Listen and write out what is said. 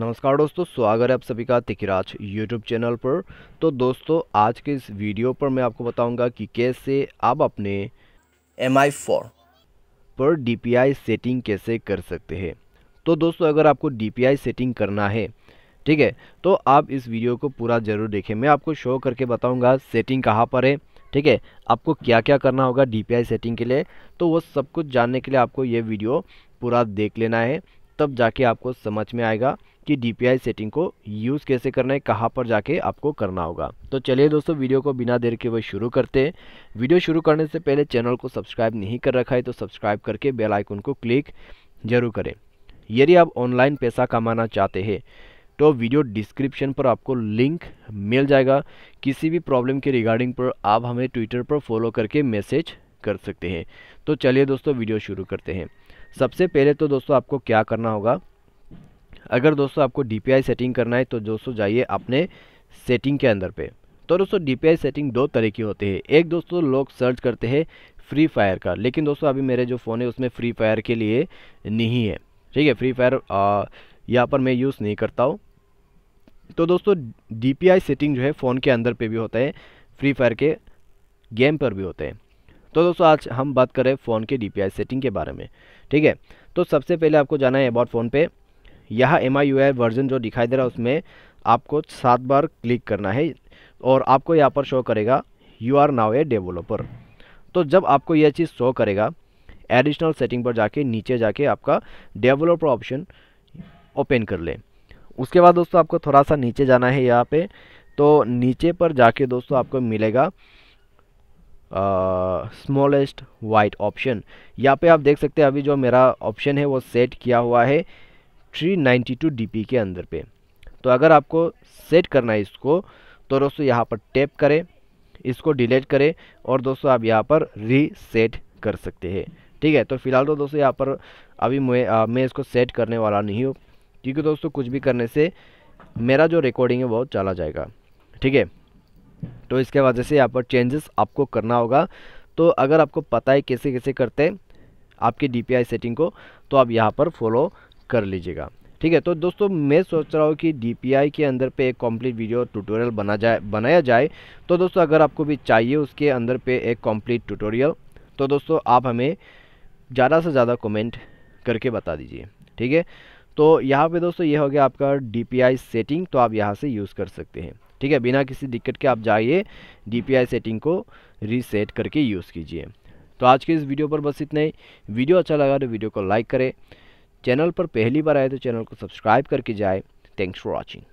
नमस्कार दोस्तों स्वागत है आप सभी का तिकराज यूट्यूब चैनल पर तो दोस्तों आज के इस वीडियो पर मैं आपको बताऊंगा कि कैसे आप अपने एम आई फोर पर डी पी आई सेटिंग कैसे कर सकते हैं तो दोस्तों अगर आपको डी पी आई सेटिंग करना है ठीक है तो आप इस वीडियो को पूरा ज़रूर देखें मैं आपको शो करके बताऊँगा सेटिंग कहाँ पर है ठीक है आपको क्या क्या करना होगा डी पी आई सेटिंग के लिए तो वो सब कुछ जानने के लिए आपको ये वीडियो पूरा देख लेना है तब जाके आपको समझ में आएगा कि डी सेटिंग को यूज़ कैसे करना है कहाँ पर जाके आपको करना होगा तो चलिए दोस्तों वीडियो को बिना देर के वह शुरू करते हैं वीडियो शुरू करने से पहले चैनल को सब्सक्राइब नहीं कर रखा है तो सब्सक्राइब करके बेल आइकन को क्लिक जरूर करें यदि आप ऑनलाइन पैसा कमाना चाहते हैं तो वीडियो डिस्क्रिप्शन पर आपको लिंक मिल जाएगा किसी भी प्रॉब्लम के रिगार्डिंग पर आप हमें ट्विटर पर फॉलो करके मैसेज कर सकते हैं तो चलिए दोस्तों वीडियो शुरू करते हैं सबसे पहले तो दोस्तों आपको क्या करना होगा अगर दोस्तों आपको डी सेटिंग करना है तो दोस्तों जाइए अपने सेटिंग के अंदर पे तो दोस्तों डी सेटिंग दो तरह की होती है एक दोस्तों लोग सर्च करते हैं फ्री फायर का लेकिन दोस्तों अभी मेरे जो फ़ोन है उसमें फ्री फायर के लिए नहीं है ठीक है फ्री फायर यहाँ पर मैं यूज़ नहीं करता हूँ तो दोस्तों डी सेटिंग जो है फ़ोन के अंदर पे भी होता है फ्री फायर के गेम पर भी होते हैं तो दोस्तों आज हम बात करें फ़ोन के डी सेटिंग के बारे में ठीक है तो सबसे पहले आपको जाना है अबाउट फ़ोन पे यह एम आई वर्जन जो दिखाई दे रहा है उसमें आपको सात बार क्लिक करना है और आपको यहाँ पर शो करेगा you are now a developer तो जब आपको यह चीज़ शो करेगा एडिशनल सेटिंग पर जाके नीचे जाके आपका डेवलपर ऑप्शन ओपन कर लें उसके बाद दोस्तों आपको थोड़ा सा नीचे जाना है यहाँ पे तो नीचे पर जाके दोस्तों आपको मिलेगा स्मॉलेस्ट वाइट ऑप्शन यहाँ पे आप देख सकते हैं अभी जो मेरा ऑप्शन है वो सेट किया हुआ है three ninety two D P के अंदर पे तो अगर आपको सेट करना है इसको तो दोस्तों यहाँ पर टैप करें इसको डिलीट करें और दोस्तों आप यहाँ पर रीसेट कर सकते हैं ठीक है तो फिलहाल तो दोस्तों यहाँ पर अभी मैं मैं इसको सेट करने वाला नहीं हूँ क्योंकि दोस्तों कुछ भी करने से मेरा जो रिकॉर्डिंग है वह चला जाएगा ठीक है तो इसके वजह से यहाँ पर चेंजेस आपको करना होगा तो अगर आपको पता है कैसे कैसे करते हैं आपके डी सेटिंग को तो आप यहाँ पर फॉलो कर लीजिएगा ठीक है तो दोस्तों मैं सोच रहा हूँ कि डी के अंदर पे एक कॉम्प्लीट वीडियो ट्यूटोरियल बना जाए बनाया जाए तो दोस्तों अगर आपको भी चाहिए उसके अंदर पे एक कॉम्प्लीट ट्यूटोरियल तो दोस्तों आप हमें ज़्यादा से ज़्यादा कमेंट करके बता दीजिए ठीक है तो यहाँ पे दोस्तों ये हो गया आपका डी सेटिंग तो आप यहाँ से यूज़ कर सकते हैं ठीक है बिना किसी दिक्कत के आप जाइए डी सेटिंग को रीसेट करके यूज़ कीजिए तो आज के इस वीडियो पर बस इतना ही वीडियो अच्छा लगा तो वीडियो को लाइक करें चैनल पर पहली बार आए तो चैनल को सब्सक्राइब करके जाए थैंक्स फॉर वॉचिंग